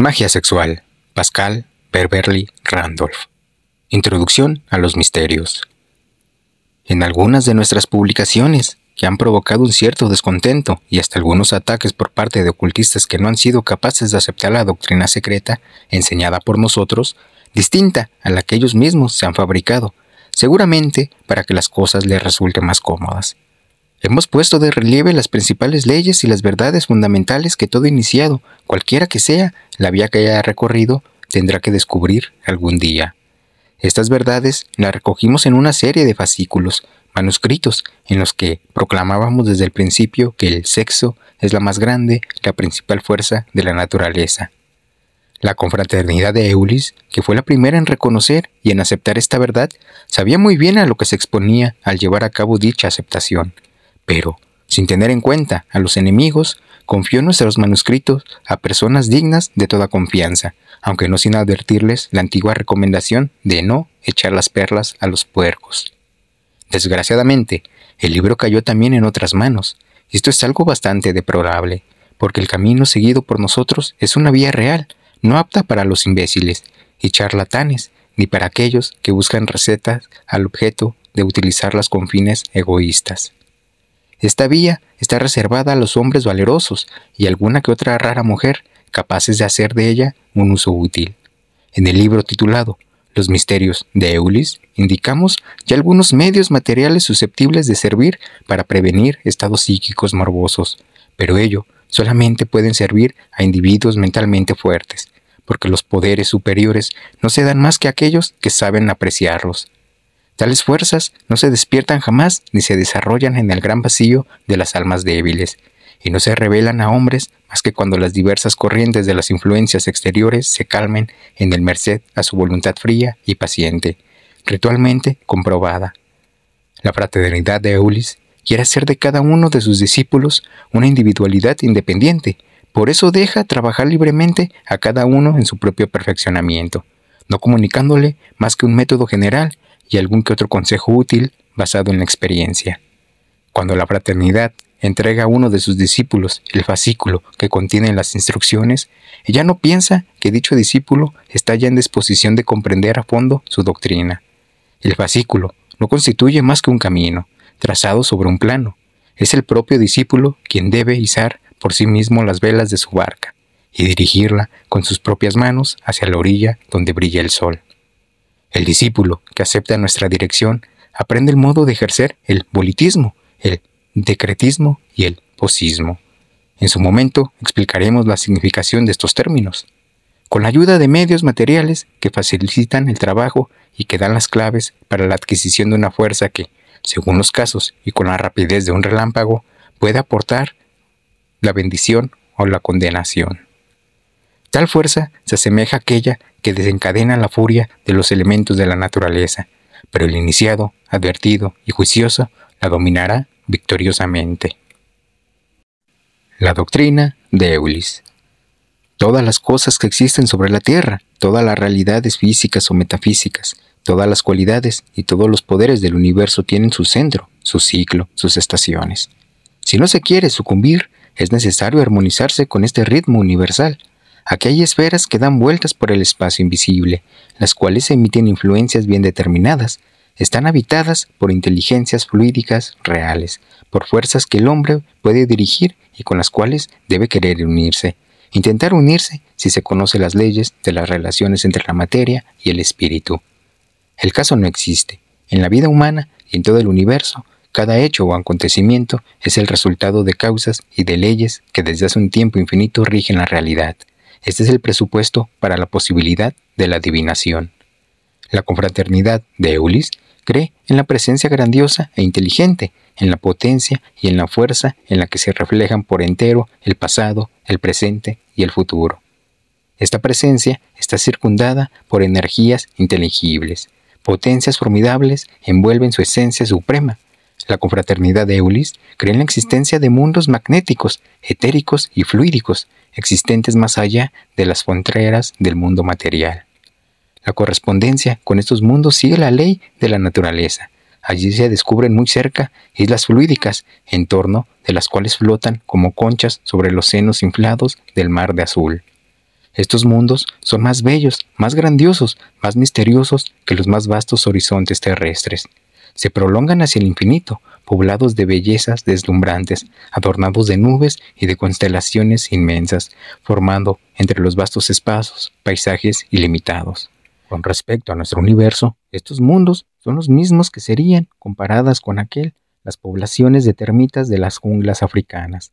Magia sexual. Pascal Berberly Randolph. Introducción a los misterios. En algunas de nuestras publicaciones, que han provocado un cierto descontento y hasta algunos ataques por parte de ocultistas que no han sido capaces de aceptar la doctrina secreta enseñada por nosotros, distinta a la que ellos mismos se han fabricado, seguramente para que las cosas les resulten más cómodas. Hemos puesto de relieve las principales leyes y las verdades fundamentales que todo iniciado, cualquiera que sea la vía que haya recorrido, tendrá que descubrir algún día. Estas verdades las recogimos en una serie de fascículos, manuscritos, en los que proclamábamos desde el principio que el sexo es la más grande, la principal fuerza de la naturaleza. La confraternidad de Eulis, que fue la primera en reconocer y en aceptar esta verdad, sabía muy bien a lo que se exponía al llevar a cabo dicha aceptación pero, sin tener en cuenta a los enemigos, confió nuestros manuscritos a personas dignas de toda confianza, aunque no sin advertirles la antigua recomendación de no echar las perlas a los puercos. Desgraciadamente, el libro cayó también en otras manos, esto es algo bastante deplorable, porque el camino seguido por nosotros es una vía real, no apta para los imbéciles y charlatanes, ni para aquellos que buscan recetas al objeto de utilizarlas con fines egoístas. Esta vía está reservada a los hombres valerosos y alguna que otra rara mujer capaces de hacer de ella un uso útil. En el libro titulado Los misterios de Eulis indicamos ya algunos medios materiales susceptibles de servir para prevenir estados psíquicos morbosos, pero ello solamente pueden servir a individuos mentalmente fuertes, porque los poderes superiores no se dan más que a aquellos que saben apreciarlos. Tales fuerzas no se despiertan jamás ni se desarrollan en el gran vacío de las almas débiles, y no se revelan a hombres más que cuando las diversas corrientes de las influencias exteriores se calmen en el merced a su voluntad fría y paciente, ritualmente comprobada. La fraternidad de Eulis quiere hacer de cada uno de sus discípulos una individualidad independiente, por eso deja trabajar libremente a cada uno en su propio perfeccionamiento, no comunicándole más que un método general y algún que otro consejo útil basado en la experiencia. Cuando la fraternidad entrega a uno de sus discípulos el fascículo que contiene las instrucciones, ella no piensa que dicho discípulo está ya en disposición de comprender a fondo su doctrina. El fascículo no constituye más que un camino, trazado sobre un plano. Es el propio discípulo quien debe izar por sí mismo las velas de su barca y dirigirla con sus propias manos hacia la orilla donde brilla el sol. El discípulo que acepta nuestra dirección aprende el modo de ejercer el bolitismo, el decretismo y el posismo. En su momento explicaremos la significación de estos términos. Con la ayuda de medios materiales que facilitan el trabajo y que dan las claves para la adquisición de una fuerza que, según los casos y con la rapidez de un relámpago, puede aportar la bendición o la condenación. Tal fuerza se asemeja a aquella que desencadena la furia de los elementos de la naturaleza, pero el iniciado, advertido y juicioso la dominará victoriosamente. La doctrina de Eulis. Todas las cosas que existen sobre la tierra, todas las realidades físicas o metafísicas, todas las cualidades y todos los poderes del universo tienen su centro, su ciclo, sus estaciones. Si no se quiere sucumbir, es necesario armonizarse con este ritmo universal, Aquí hay esferas que dan vueltas por el espacio invisible, las cuales emiten influencias bien determinadas. Están habitadas por inteligencias fluídicas reales, por fuerzas que el hombre puede dirigir y con las cuales debe querer unirse. Intentar unirse si se conoce las leyes de las relaciones entre la materia y el espíritu. El caso no existe. En la vida humana y en todo el universo, cada hecho o acontecimiento es el resultado de causas y de leyes que desde hace un tiempo infinito rigen la realidad. Este es el presupuesto para la posibilidad de la adivinación. La confraternidad de Eulis cree en la presencia grandiosa e inteligente, en la potencia y en la fuerza en la que se reflejan por entero el pasado, el presente y el futuro. Esta presencia está circundada por energías inteligibles. Potencias formidables envuelven su esencia suprema, la confraternidad de Eulis cree en la existencia de mundos magnéticos, etéricos y fluídicos, existentes más allá de las fronteras del mundo material. La correspondencia con estos mundos sigue la ley de la naturaleza. Allí se descubren muy cerca islas fluídicas, en torno de las cuales flotan como conchas sobre los senos inflados del mar de azul. Estos mundos son más bellos, más grandiosos, más misteriosos que los más vastos horizontes terrestres se prolongan hacia el infinito, poblados de bellezas deslumbrantes, adornados de nubes y de constelaciones inmensas, formando entre los vastos espacios paisajes ilimitados. Con respecto a nuestro universo, estos mundos son los mismos que serían, comparadas con aquel, las poblaciones de termitas de las junglas africanas.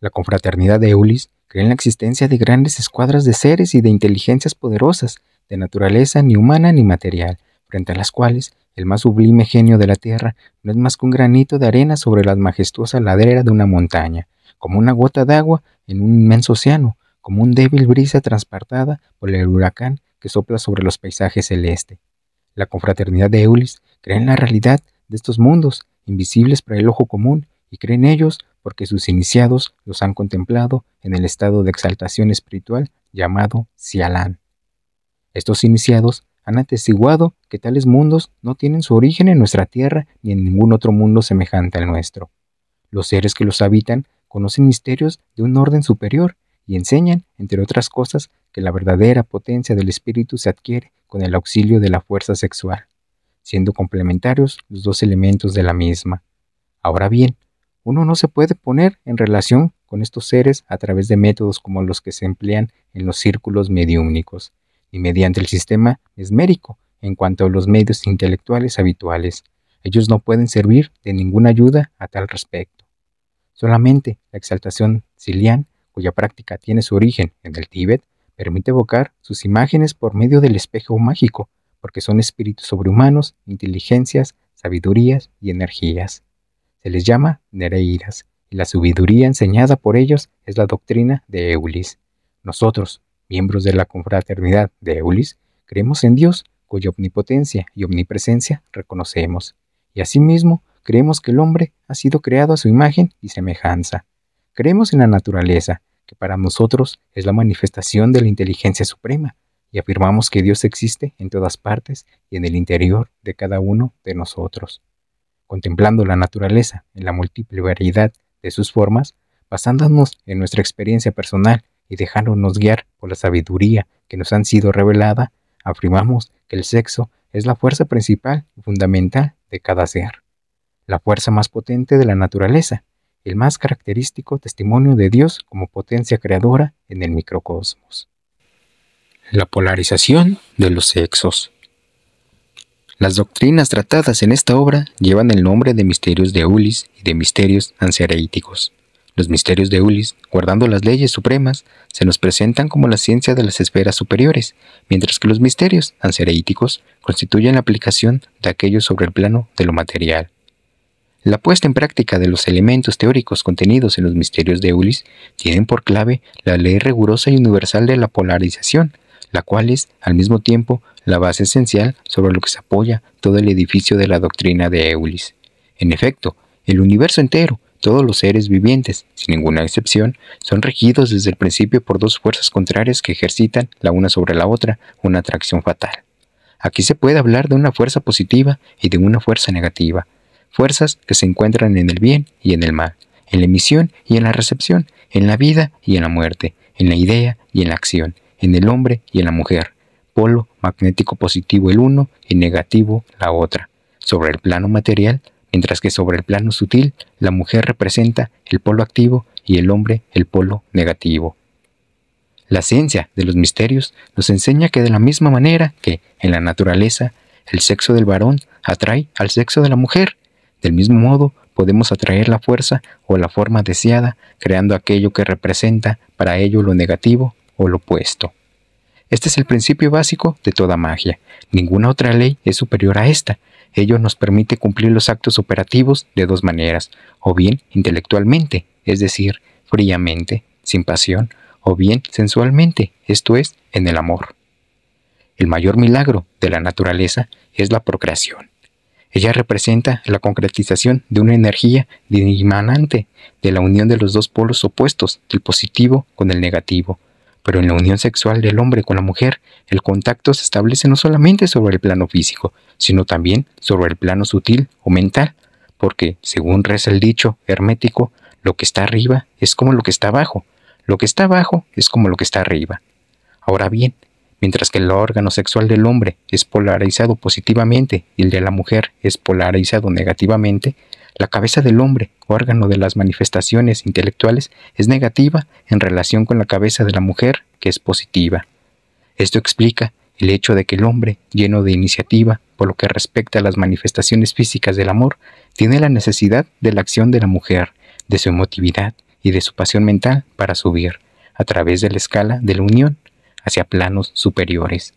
La confraternidad de Eulis cree en la existencia de grandes escuadras de seres y de inteligencias poderosas, de naturaleza ni humana ni material, frente a las cuales el más sublime genio de la tierra no es más que un granito de arena sobre la majestuosa ladrera de una montaña, como una gota de agua en un inmenso océano, como un débil brisa transportada por el huracán que sopla sobre los paisajes celeste. La confraternidad de Eulis cree en la realidad de estos mundos, invisibles para el ojo común, y cree en ellos porque sus iniciados los han contemplado en el estado de exaltación espiritual llamado Sialán. Estos iniciados han atestiguado que tales mundos no tienen su origen en nuestra Tierra ni en ningún otro mundo semejante al nuestro. Los seres que los habitan conocen misterios de un orden superior y enseñan, entre otras cosas, que la verdadera potencia del espíritu se adquiere con el auxilio de la fuerza sexual, siendo complementarios los dos elementos de la misma. Ahora bien, uno no se puede poner en relación con estos seres a través de métodos como los que se emplean en los círculos mediúmnicos, y mediante el sistema esmérico en cuanto a los medios intelectuales habituales. Ellos no pueden servir de ninguna ayuda a tal respecto. Solamente la exaltación cilián, cuya práctica tiene su origen en el Tíbet, permite evocar sus imágenes por medio del espejo mágico, porque son espíritus sobrehumanos, inteligencias, sabidurías y energías. Se les llama Nereiras, y la sabiduría enseñada por ellos es la doctrina de Eulis. Nosotros, miembros de la confraternidad de Eulis, creemos en Dios, cuya omnipotencia y omnipresencia reconocemos, y asimismo creemos que el hombre ha sido creado a su imagen y semejanza. Creemos en la naturaleza, que para nosotros es la manifestación de la inteligencia suprema, y afirmamos que Dios existe en todas partes y en el interior de cada uno de nosotros. Contemplando la naturaleza en la múltiple variedad de sus formas, basándonos en nuestra experiencia personal y dejándonos guiar por la sabiduría que nos han sido revelada, afirmamos que el sexo es la fuerza principal y fundamental de cada ser, la fuerza más potente de la naturaleza, el más característico testimonio de Dios como potencia creadora en el microcosmos. La polarización de los sexos. Las doctrinas tratadas en esta obra llevan el nombre de misterios de Ulis y de misterios ansereíticos. Los misterios de Ulis, guardando las leyes supremas, se nos presentan como la ciencia de las esferas superiores, mientras que los misterios ansereíticos constituyen la aplicación de aquello sobre el plano de lo material. La puesta en práctica de los elementos teóricos contenidos en los misterios de Ulis tienen por clave la ley rigurosa y universal de la polarización, la cual es, al mismo tiempo, la base esencial sobre lo que se apoya todo el edificio de la doctrina de Eulis. En efecto, el universo entero, todos los seres vivientes, sin ninguna excepción, son regidos desde el principio por dos fuerzas contrarias que ejercitan la una sobre la otra una atracción fatal. Aquí se puede hablar de una fuerza positiva y de una fuerza negativa, fuerzas que se encuentran en el bien y en el mal, en la emisión y en la recepción, en la vida y en la muerte, en la idea y en la acción, en el hombre y en la mujer, polo magnético positivo el uno y negativo la otra. Sobre el plano material, mientras que sobre el plano sutil la mujer representa el polo activo y el hombre el polo negativo. La ciencia de los misterios nos enseña que de la misma manera que en la naturaleza el sexo del varón atrae al sexo de la mujer, del mismo modo podemos atraer la fuerza o la forma deseada creando aquello que representa para ello lo negativo o lo opuesto. Este es el principio básico de toda magia. Ninguna otra ley es superior a esta, ello nos permite cumplir los actos operativos de dos maneras, o bien intelectualmente, es decir, fríamente, sin pasión, o bien sensualmente, esto es, en el amor. El mayor milagro de la naturaleza es la procreación. Ella representa la concretización de una energía dimanante de la unión de los dos polos opuestos, el positivo con el negativo, pero en la unión sexual del hombre con la mujer, el contacto se establece no solamente sobre el plano físico, sino también sobre el plano sutil o mental, porque, según reza el dicho hermético, lo que está arriba es como lo que está abajo, lo que está abajo es como lo que está arriba. Ahora bien, mientras que el órgano sexual del hombre es polarizado positivamente y el de la mujer es polarizado negativamente, la cabeza del hombre, órgano de las manifestaciones intelectuales, es negativa en relación con la cabeza de la mujer, que es positiva. Esto explica el hecho de que el hombre, lleno de iniciativa por lo que respecta a las manifestaciones físicas del amor, tiene la necesidad de la acción de la mujer, de su emotividad y de su pasión mental para subir, a través de la escala de la unión, hacia planos superiores.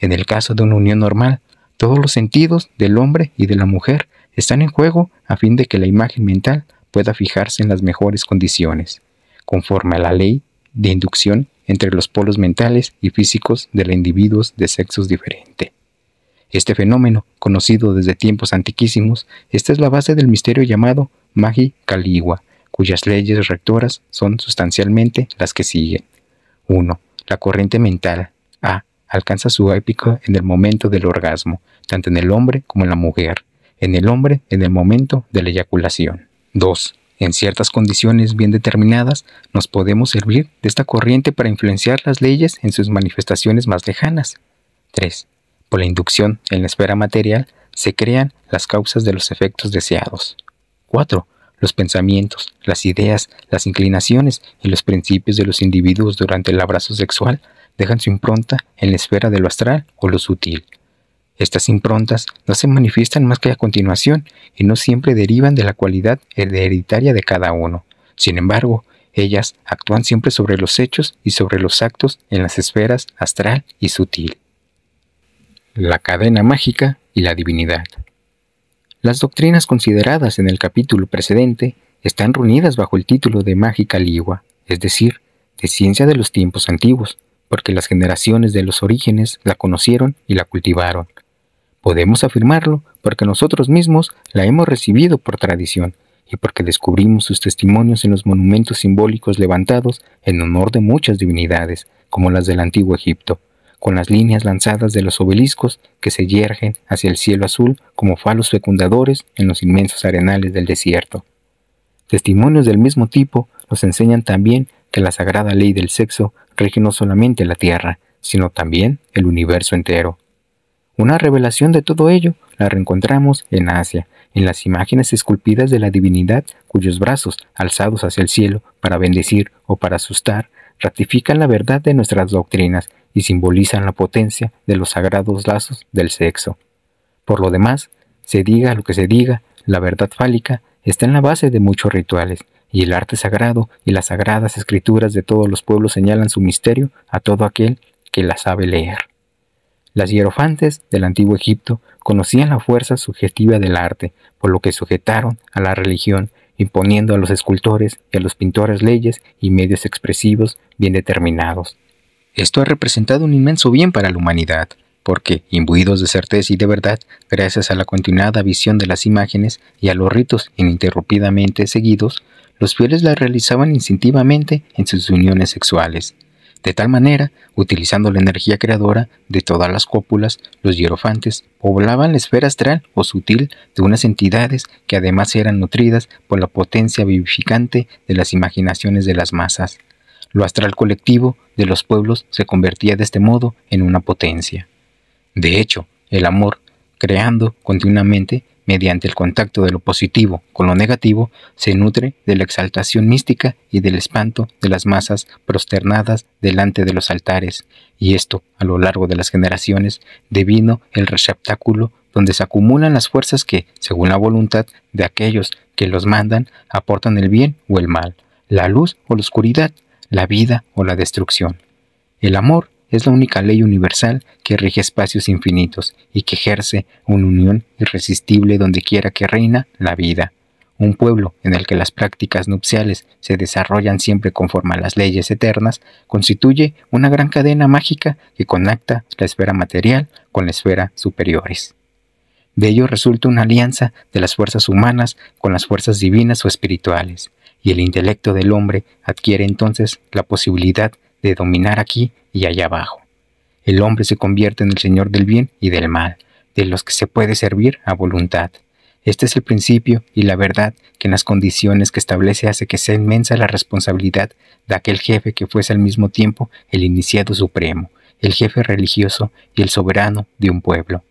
En el caso de una unión normal, todos los sentidos del hombre y de la mujer están en juego a fin de que la imagen mental pueda fijarse en las mejores condiciones, conforme a la ley de inducción entre los polos mentales y físicos de los individuos de sexos diferentes. Este fenómeno, conocido desde tiempos antiquísimos, esta es la base del misterio llamado Magi Caligua, cuyas leyes rectoras son sustancialmente las que siguen. 1. La corriente mental, A, alcanza su épica en el momento del orgasmo, tanto en el hombre como en la mujer en el hombre en el momento de la eyaculación. 2. En ciertas condiciones bien determinadas, nos podemos servir de esta corriente para influenciar las leyes en sus manifestaciones más lejanas. 3. Por la inducción en la esfera material, se crean las causas de los efectos deseados. 4. Los pensamientos, las ideas, las inclinaciones y los principios de los individuos durante el abrazo sexual dejan su impronta en la esfera de lo astral o lo sutil, estas improntas no se manifiestan más que a continuación y no siempre derivan de la cualidad hereditaria de cada uno. Sin embargo, ellas actúan siempre sobre los hechos y sobre los actos en las esferas astral y sutil. La cadena mágica y la divinidad. Las doctrinas consideradas en el capítulo precedente están reunidas bajo el título de mágica ligua, es decir, de ciencia de los tiempos antiguos, porque las generaciones de los orígenes la conocieron y la cultivaron, Podemos afirmarlo porque nosotros mismos la hemos recibido por tradición y porque descubrimos sus testimonios en los monumentos simbólicos levantados en honor de muchas divinidades, como las del antiguo Egipto, con las líneas lanzadas de los obeliscos que se yergen hacia el cielo azul como falos fecundadores en los inmensos arenales del desierto. Testimonios del mismo tipo nos enseñan también que la sagrada ley del sexo rige no solamente la tierra, sino también el universo entero. Una revelación de todo ello la reencontramos en Asia, en las imágenes esculpidas de la divinidad cuyos brazos, alzados hacia el cielo para bendecir o para asustar, ratifican la verdad de nuestras doctrinas y simbolizan la potencia de los sagrados lazos del sexo. Por lo demás, se diga lo que se diga, la verdad fálica está en la base de muchos rituales, y el arte sagrado y las sagradas escrituras de todos los pueblos señalan su misterio a todo aquel que la sabe leer. Las hierofantes del antiguo Egipto conocían la fuerza subjetiva del arte, por lo que sujetaron a la religión, imponiendo a los escultores y a los pintores leyes y medios expresivos bien determinados. Esto ha representado un inmenso bien para la humanidad, porque, imbuidos de certeza y de verdad, gracias a la continuada visión de las imágenes y a los ritos ininterrumpidamente seguidos, los fieles la realizaban instintivamente en sus uniones sexuales de tal manera, utilizando la energía creadora de todas las cópulas, los hierofantes poblaban la esfera astral o sutil de unas entidades que además eran nutridas por la potencia vivificante de las imaginaciones de las masas. Lo astral colectivo de los pueblos se convertía de este modo en una potencia. De hecho, el amor, creando continuamente, mediante el contacto de lo positivo con lo negativo, se nutre de la exaltación mística y del espanto de las masas prosternadas delante de los altares, y esto, a lo largo de las generaciones, devino el receptáculo donde se acumulan las fuerzas que, según la voluntad de aquellos que los mandan, aportan el bien o el mal, la luz o la oscuridad, la vida o la destrucción. El amor es la única ley universal que rige espacios infinitos y que ejerce una unión irresistible donde quiera que reina la vida. Un pueblo en el que las prácticas nupciales se desarrollan siempre conforme a las leyes eternas constituye una gran cadena mágica que conecta la esfera material con la esfera superiores. De ello resulta una alianza de las fuerzas humanas con las fuerzas divinas o espirituales, y el intelecto del hombre adquiere entonces la posibilidad de dominar aquí y allá abajo. El hombre se convierte en el señor del bien y del mal, de los que se puede servir a voluntad. Este es el principio y la verdad que en las condiciones que establece hace que sea inmensa la responsabilidad de aquel jefe que fuese al mismo tiempo el iniciado supremo, el jefe religioso y el soberano de un pueblo.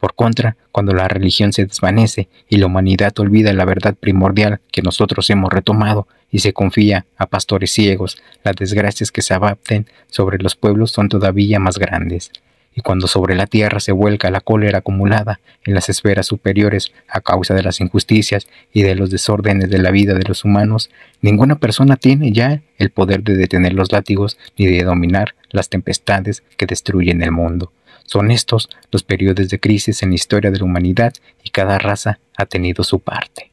Por contra, cuando la religión se desvanece y la humanidad olvida la verdad primordial que nosotros hemos retomado y se confía a pastores ciegos, las desgracias que se abaten sobre los pueblos son todavía más grandes. Y cuando sobre la tierra se vuelca la cólera acumulada en las esferas superiores a causa de las injusticias y de los desórdenes de la vida de los humanos, ninguna persona tiene ya el poder de detener los látigos ni de dominar las tempestades que destruyen el mundo. Son estos los periodos de crisis en la historia de la humanidad y cada raza ha tenido su parte.